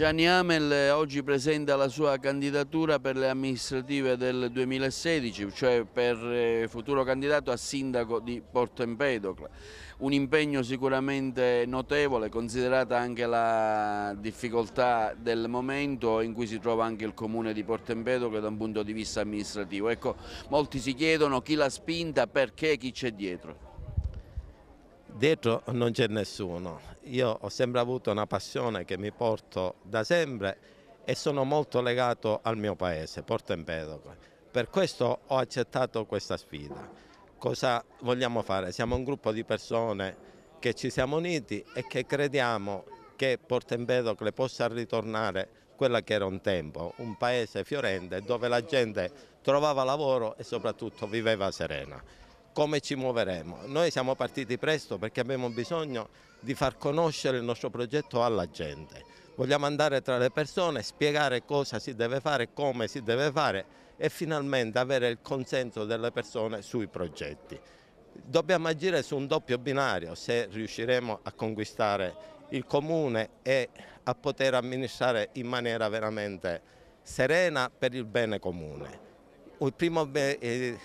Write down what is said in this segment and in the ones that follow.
Gianni Amel eh, oggi presenta la sua candidatura per le amministrative del 2016, cioè per eh, futuro candidato a sindaco di Porto Empedocle. Un impegno sicuramente notevole, considerata anche la difficoltà del momento in cui si trova anche il comune di Porto Empedocle da un punto di vista amministrativo. Ecco, molti si chiedono chi l'ha spinta, perché, chi c'è dietro. Dietro non c'è nessuno, io ho sempre avuto una passione che mi porto da sempre e sono molto legato al mio paese, Porto Empedocle. Per questo ho accettato questa sfida. Cosa vogliamo fare? Siamo un gruppo di persone che ci siamo uniti e che crediamo che Porto Empedocle possa ritornare quella che era un tempo, un paese fiorente dove la gente trovava lavoro e soprattutto viveva serena come ci muoveremo. Noi siamo partiti presto perché abbiamo bisogno di far conoscere il nostro progetto alla gente. Vogliamo andare tra le persone, spiegare cosa si deve fare, come si deve fare e finalmente avere il consenso delle persone sui progetti. Dobbiamo agire su un doppio binario se riusciremo a conquistare il comune e a poter amministrare in maniera veramente serena per il bene comune. Il primo eh,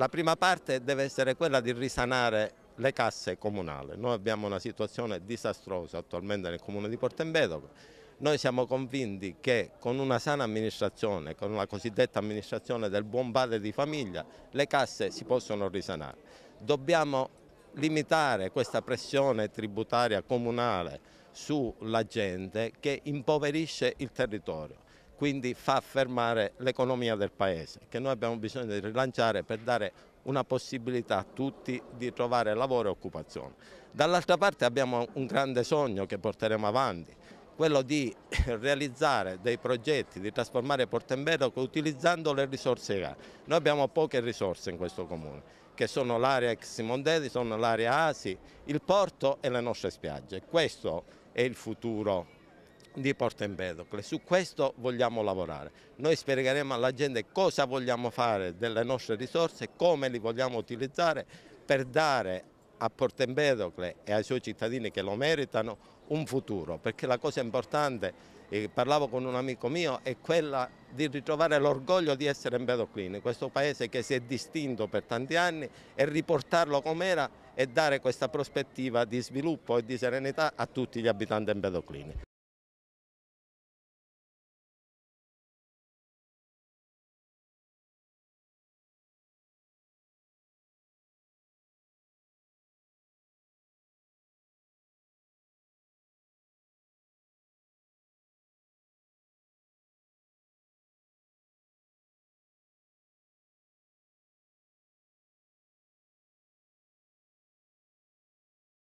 la prima parte deve essere quella di risanare le casse comunali. Noi abbiamo una situazione disastrosa attualmente nel comune di Portembedoco. Noi siamo convinti che con una sana amministrazione, con la cosiddetta amministrazione del buon padre di famiglia, le casse si possono risanare. Dobbiamo limitare questa pressione tributaria comunale sulla gente che impoverisce il territorio quindi fa fermare l'economia del Paese, che noi abbiamo bisogno di rilanciare per dare una possibilità a tutti di trovare lavoro e occupazione. Dall'altra parte abbiamo un grande sogno che porteremo avanti, quello di realizzare dei progetti, di trasformare Portembello utilizzando le risorse che ha. Noi abbiamo poche risorse in questo comune, che sono l'area ex Simondeli, sono l'area Asi, il porto e le nostre spiagge. Questo è il futuro di Porto Empedocle. Su questo vogliamo lavorare. Noi spiegheremo alla gente cosa vogliamo fare delle nostre risorse, come le vogliamo utilizzare per dare a Porto Empedocle e ai suoi cittadini che lo meritano un futuro, perché la cosa importante, parlavo con un amico mio, è quella di ritrovare l'orgoglio di essere empedoclini, questo paese che si è distinto per tanti anni e riportarlo com'era e dare questa prospettiva di sviluppo e di serenità a tutti gli abitanti empedoclini.